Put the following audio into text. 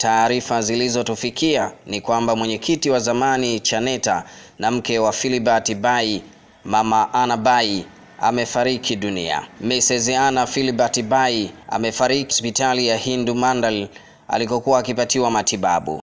Taarifa zilizotufikia ni kwamba mwenyekiti wa zamani Chaneta na mke wa Philibert Bai, Mama Ana Bai amefariki dunia. Mrs Ana Filibert Bai amefariki hospitali ya Hindu Mandal alikokuwa akipatiwa matibabu.